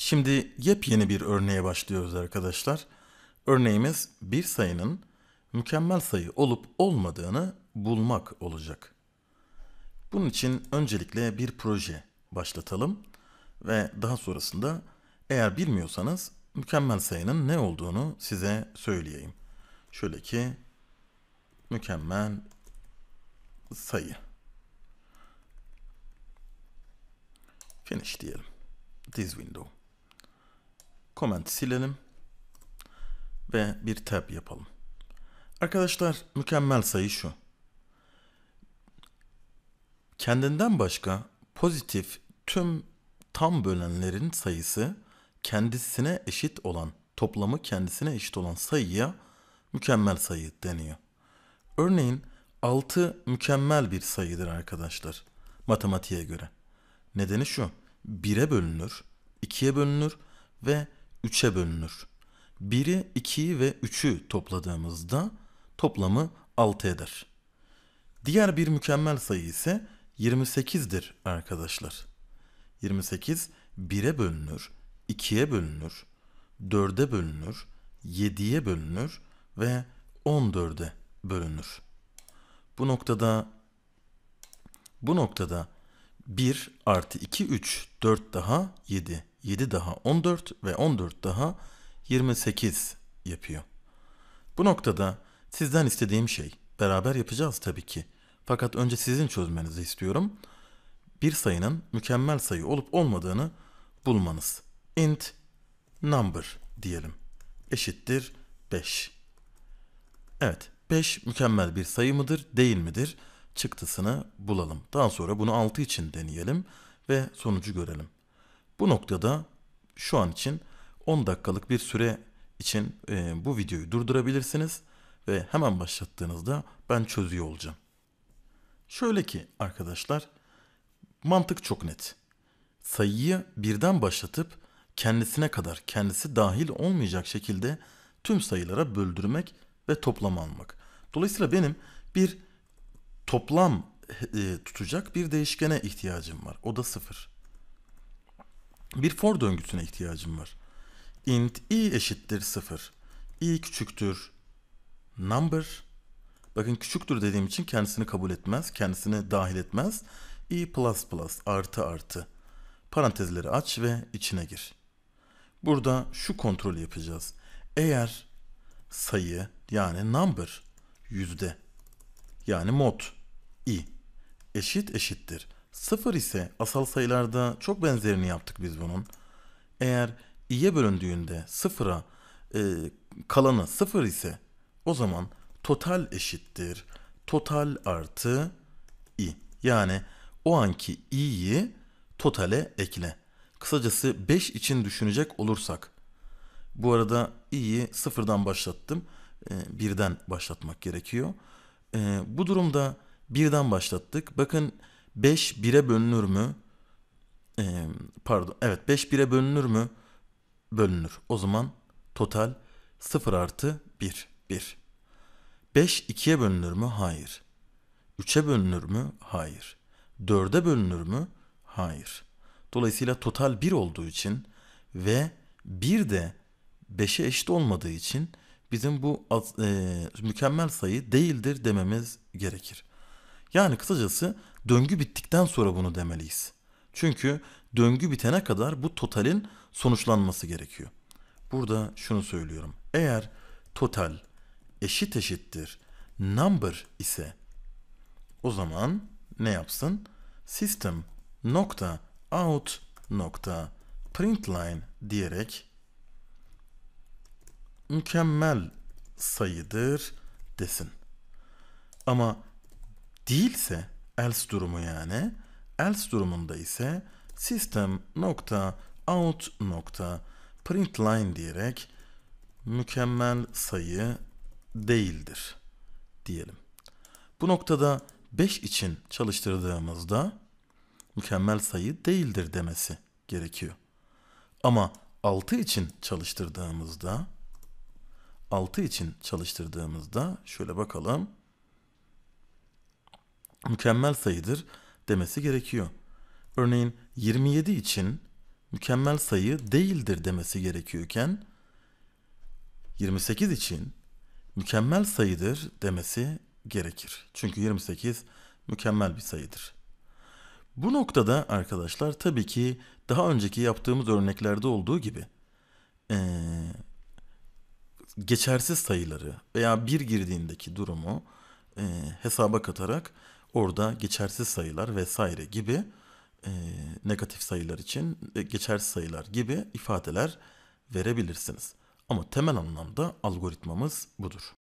Şimdi yepyeni bir örneğe başlıyoruz arkadaşlar. Örneğimiz bir sayının mükemmel sayı olup olmadığını bulmak olacak. Bunun için öncelikle bir proje başlatalım ve daha sonrasında eğer bilmiyorsanız mükemmel sayının ne olduğunu size söyleyeyim. Şöyle ki mükemmel sayı. Finish diyelim. This window comment silelim ve bir tab yapalım. Arkadaşlar mükemmel sayı şu. Kendinden başka pozitif tüm tam bölenlerin sayısı kendisine eşit olan, toplamı kendisine eşit olan sayıya mükemmel sayı deniyor. Örneğin 6 mükemmel bir sayıdır arkadaşlar matematiğe göre. Nedeni şu. 1'e bölünür, 2'ye bölünür ve 3'e bölünür. 1'i, 2'yi ve 3'ü topladığımızda toplamı 6 eder. Diğer bir mükemmel sayı ise 28'dir arkadaşlar. 28 1'e bölünür, 2'ye bölünür, 4'e bölünür, 7'ye bölünür ve 14'e bölünür. Bu noktada bu noktada 1 artı 2 3 4 daha 7 7 daha 14 ve 14 daha 28 yapıyor. Bu noktada sizden istediğim şey beraber yapacağız tabii ki. Fakat önce sizin çözmenizi istiyorum. Bir sayının mükemmel sayı olup olmadığını bulmanız. int number diyelim. Eşittir 5. Evet 5 mükemmel bir sayı mıdır değil midir? Çıktısını bulalım. Daha sonra bunu 6 için deneyelim ve sonucu görelim. Bu noktada şu an için 10 dakikalık bir süre için e, bu videoyu durdurabilirsiniz ve hemen başlattığınızda ben çözüyor olacağım. Şöyle ki arkadaşlar mantık çok net. Sayıyı birden başlatıp kendisine kadar kendisi dahil olmayacak şekilde tüm sayılara böldürmek ve toplam almak. Dolayısıyla benim bir toplam e, tutacak bir değişkene ihtiyacım var. O da sıfır bir for döngüsüne ihtiyacım var. int i eşittir 0. i küçüktür number. Bakın küçüktür dediğim için kendisini kabul etmez. Kendisini dahil etmez. i plus plus artı artı. Parantezleri aç ve içine gir. Burada şu kontrol yapacağız. Eğer sayı yani number yüzde yani mod i eşit eşittir 0 ise asal sayılarda çok benzerini yaptık biz bunun. Eğer i'ye bölündüğünde sıfıra e, kalanı sıfır ise o zaman total eşittir. Total artı i. Yani o anki i'yi totale ekle. Kısacası 5 için düşünecek olursak. Bu arada i'yi sıfırdan başlattım. E, birden başlatmak gerekiyor. E, bu durumda birden başlattık. Bakın 5 1'e bölünür mü? Ee, pardon evet 5 1'e bölünür mü? Bölünür. O zaman total 0 artı 1 1. 5 2'ye bölünür mü? Hayır. 3'e bölünür mü? Hayır. 4'e bölünür mü? Hayır. Dolayısıyla total 1 olduğu için ve 1 de 5'e eşit olmadığı için bizim bu e, mükemmel sayı değildir dememiz gerekir. Yani kısacası döngü bittikten sonra bunu demeliyiz. Çünkü döngü bitene kadar bu totalin sonuçlanması gerekiyor. Burada şunu söylüyorum. Eğer total eşit eşittir number ise o zaman ne yapsın? System nokta out nokta println diyerek mükemmel sayıdır desin. Ama değilse else durumu yani. Else durumunda ise system nokta out nokta print line diyerek mükemmel sayı değildir diyelim. Bu noktada 5 için çalıştırdığımızda mükemmel sayı değildir demesi gerekiyor. Ama 6 için çalıştırdığımızda 6 için çalıştırdığımızda şöyle bakalım mükemmel sayıdır demesi gerekiyor. Örneğin 27 için mükemmel sayı değildir demesi gerekiyorken 28 için mükemmel sayıdır demesi gerekir. Çünkü 28 mükemmel bir sayıdır. Bu noktada arkadaşlar tabii ki daha önceki yaptığımız örneklerde olduğu gibi ee, geçersiz sayıları veya bir girdiğindeki durumu e, hesaba katarak Orada geçersiz sayılar vesaire gibi e, negatif sayılar için e, geçersiz sayılar gibi ifadeler verebilirsiniz. Ama temel anlamda algoritmamız budur.